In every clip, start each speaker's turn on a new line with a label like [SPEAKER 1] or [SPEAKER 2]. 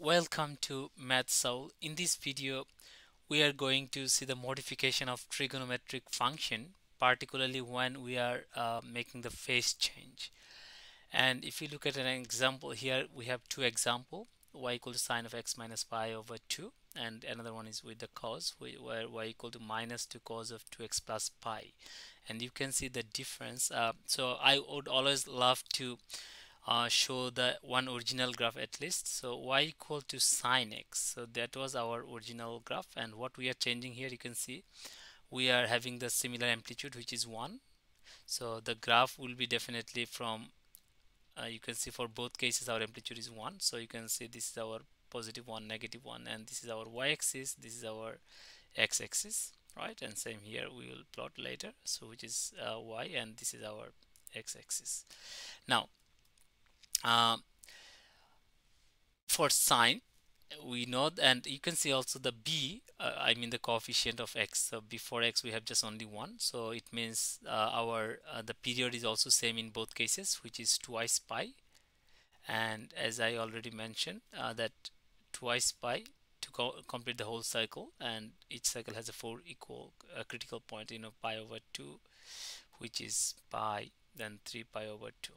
[SPEAKER 1] Welcome to MathSol. In this video, we are going to see the modification of trigonometric function, particularly when we are uh, making the phase change. And if you look at an example here, we have two example, y equal to sine of x minus pi over 2, and another one is with the cos, where y equal to minus 2 cos of 2x plus pi. And you can see the difference. Uh, so I would always love to uh, show the one original graph at least so y equal to sine x so that was our original graph and what we are changing here you can see we are having the similar amplitude which is 1 so the graph will be definitely from uh, you can see for both cases our amplitude is 1 so you can see this is our positive 1 negative 1 and this is our y-axis this is our x-axis right and same here we will plot later so which is uh, y and this is our x-axis now um, for sine we know and you can see also the b uh, I mean the coefficient of x so before x we have just only one so it means uh, our uh, the period is also same in both cases which is twice pi and as I already mentioned uh, that twice pi to co complete the whole cycle and each cycle has a four equal uh, critical point you know pi over 2 which is pi then 3 pi over 2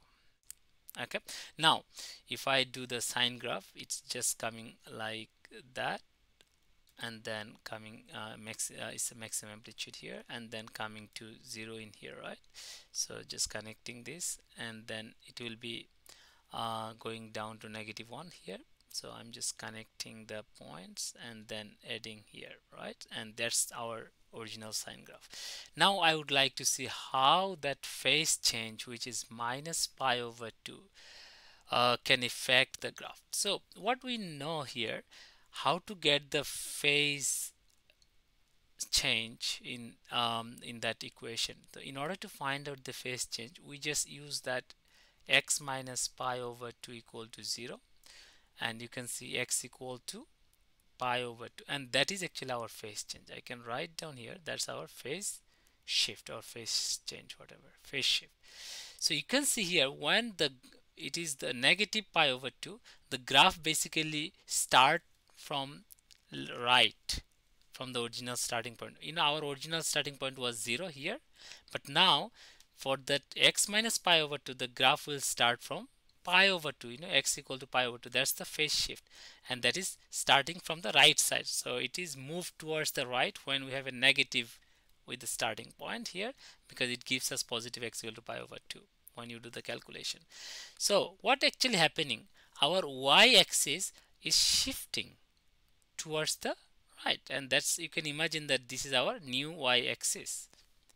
[SPEAKER 1] okay now if I do the sine graph it's just coming like that and then coming uh, max uh, is the maximum amplitude here and then coming to zero in here right so just connecting this and then it will be uh, going down to negative one here so I'm just connecting the points and then adding here right and that's our original sine graph. Now I would like to see how that phase change which is minus pi over 2 uh, can affect the graph. So what we know here how to get the phase change in um, in that equation. So in order to find out the phase change we just use that x minus pi over 2 equal to 0 and you can see x equal to pi over 2 and that is actually our phase change I can write down here that's our phase shift or phase change whatever phase shift so you can see here when the it is the negative pi over 2 the graph basically start from right from the original starting point in our original starting point was 0 here but now for that x minus pi over 2 the graph will start from pi over 2 you know x equal to pi over 2 that's the phase shift and that is starting from the right side so it is moved towards the right when we have a negative with the starting point here because it gives us positive x equal to pi over 2 when you do the calculation so what actually happening our y-axis is shifting towards the right and that's you can imagine that this is our new y-axis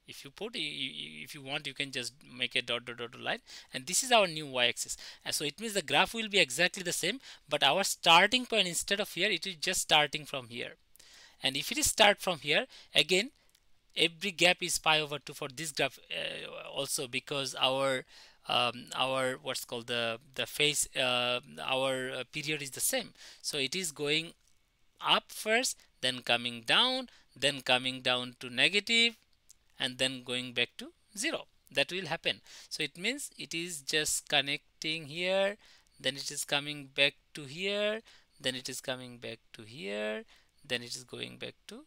[SPEAKER 1] if you put if you want you can just make a dot dot dot line and this is our new y-axis so it means the graph will be exactly the same but our starting point instead of here it is just starting from here and if it is start from here again every gap is pi over 2 for this graph uh, also because our um, our what's called the the phase uh, our uh, period is the same so it is going up first then coming down then coming down to negative and then going back to 0 that will happen so it means it is just connecting here then it is coming back to here then it is coming back to here then it is going back to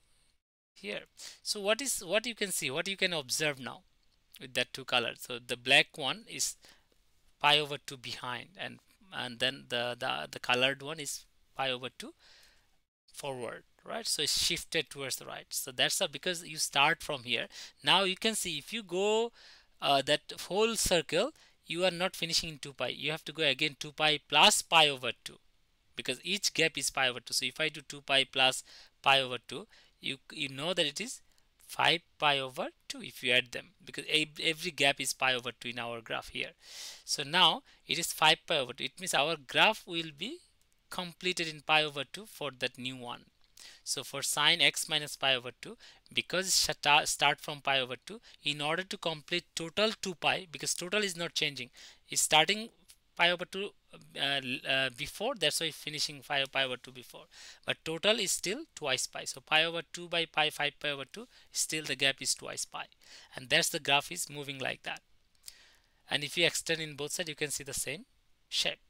[SPEAKER 1] here so what is what you can see what you can observe now with that two colors so the black one is pi over 2 behind and and then the the, the colored one is pi over 2 forward right so it's shifted towards the right so that's a, because you start from here now you can see if you go uh, that whole circle you are not finishing in 2 pi you have to go again 2 pi plus pi over 2 because each gap is pi over 2 so if I do 2 pi plus pi over 2 you you know that it is 5 pi over 2 if you add them because every gap is pi over 2 in our graph here so now it is 5 pi over 2 it means our graph will be completed in pi over 2 for that new one so for sine x minus pi over 2, because start from pi over 2, in order to complete total 2 pi, because total is not changing, is starting pi over 2 uh, uh, before that's why finishing pi, pi over 2 before but total is still twice pi so pi over 2 by pi 5 pi over 2 still the gap is twice pi and that's the graph is moving like that and if you extend in both sides you can see the same shape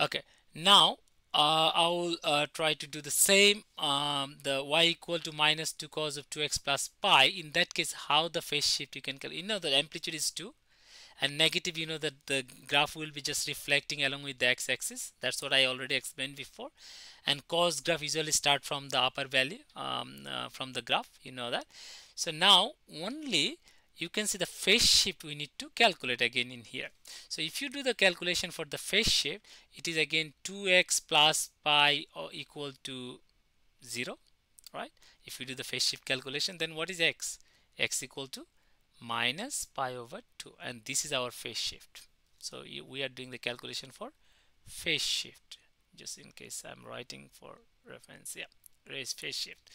[SPEAKER 1] okay now uh, I will uh, try to do the same um, the y equal to minus 2 cos of 2x plus pi in that case how the phase shift you can calculate you know the amplitude is 2 and negative you know that the graph will be just reflecting along with the x-axis that's what I already explained before and cos graph usually start from the upper value um, uh, from the graph you know that so now only you can see the phase shift we need to calculate again in here. So if you do the calculation for the phase shift, it is again 2x plus pi or uh, equal to 0, right? If you do the phase shift calculation, then what is x? x equal to minus pi over 2 and this is our phase shift. So you, we are doing the calculation for phase shift just in case I'm writing for reference. Yeah, phase shift.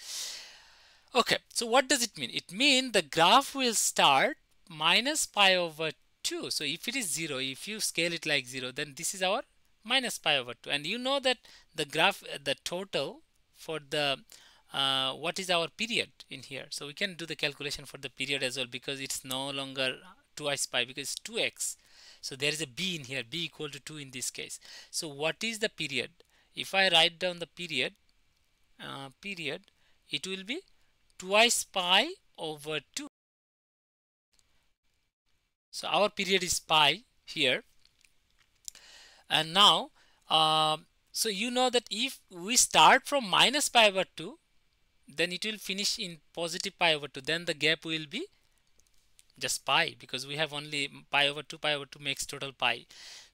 [SPEAKER 1] Okay, so what does it mean? It means the graph will start minus pi over 2. So if it is 0, if you scale it like 0, then this is our minus pi over 2. And you know that the graph, uh, the total for the, uh, what is our period in here. So we can do the calculation for the period as well because it's no longer twice pi because 2x. So there is a b in here, b equal to 2 in this case. So what is the period? If I write down the period, uh, period, it will be twice pi over 2. So our period is pi here. And now, uh, so you know that if we start from minus pi over 2, then it will finish in positive pi over 2. Then the gap will be just pi because we have only pi over 2 pi over 2 makes total pi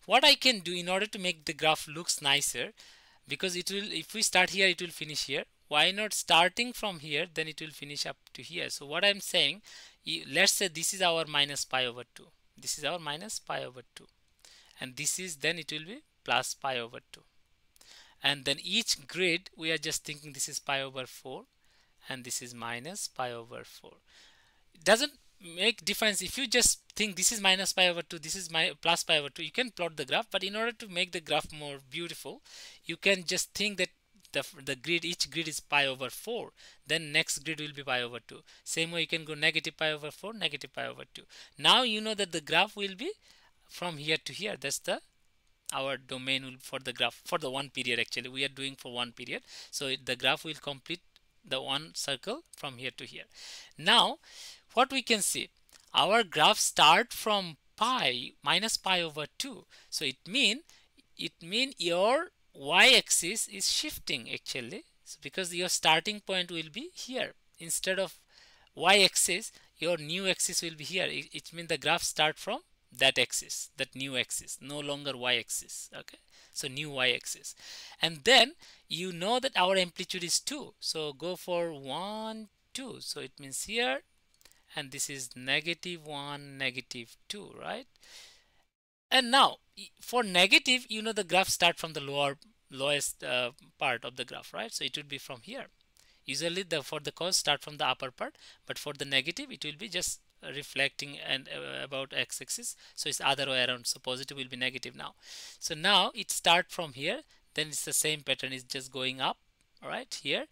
[SPEAKER 1] what I can do in order to make the graph looks nicer because it will if we start here it will finish here why not starting from here then it will finish up to here so what i'm saying let's say this is our minus pi over 2 this is our minus pi over 2 and this is then it will be plus pi over 2 and then each grid we are just thinking this is pi over 4 and this is minus pi over 4 it doesn't make difference if you just think this is minus pi over 2 this is my plus pi over 2 you can plot the graph but in order to make the graph more beautiful you can just think that the, the grid each grid is pi over 4 then next grid will be pi over 2 same way you can go negative pi over 4 negative pi over 2 now you know that the graph will be from here to here that's the our domain will for the graph for the one period actually we are doing for one period so it, the graph will complete the one circle from here to here now what we can see our graph start from pi minus pi over 2 so it mean it mean your y-axis is shifting actually so because your starting point will be here instead of y-axis your new axis will be here it, it means the graph start from that axis that new axis no longer y-axis okay so new y-axis and then you know that our amplitude is 2 so go for 1 2 so it means here and this is negative 1 negative 2 right and now for negative, you know, the graph start from the lower lowest uh, part of the graph, right? So it would be from here. Usually the for the cos start from the upper part, but for the negative, it will be just reflecting and uh, about x-axis. So it's other way around. So positive will be negative now. So now it start from here. Then it's the same pattern. It's just going up, right here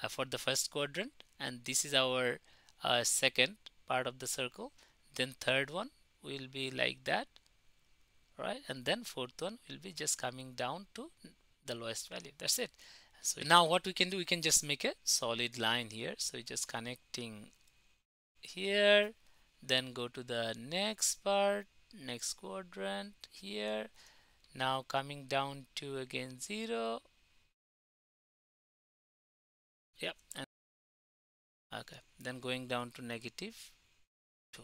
[SPEAKER 1] uh, for the first quadrant, and this is our uh, second part of the circle. Then third one will be like that right and then fourth one will be just coming down to the lowest value that's it so now what we can do we can just make a solid line here so just connecting here then go to the next part next quadrant here now coming down to again zero yep and okay then going down to negative two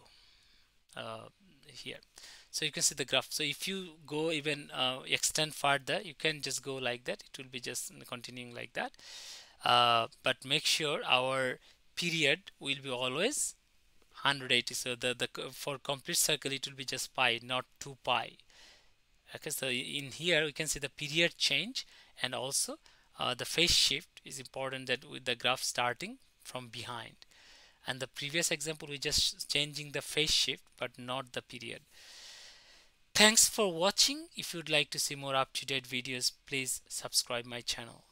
[SPEAKER 1] uh, here so you can see the graph so if you go even uh, extend further you can just go like that it will be just continuing like that uh, but make sure our period will be always 180 so the, the for complete circle it will be just pi not 2 pi okay so in here we can see the period change and also uh, the phase shift is important that with the graph starting from behind and the previous example we just changing the phase shift but not the period thanks for watching if you'd like to see more up-to-date videos please subscribe my channel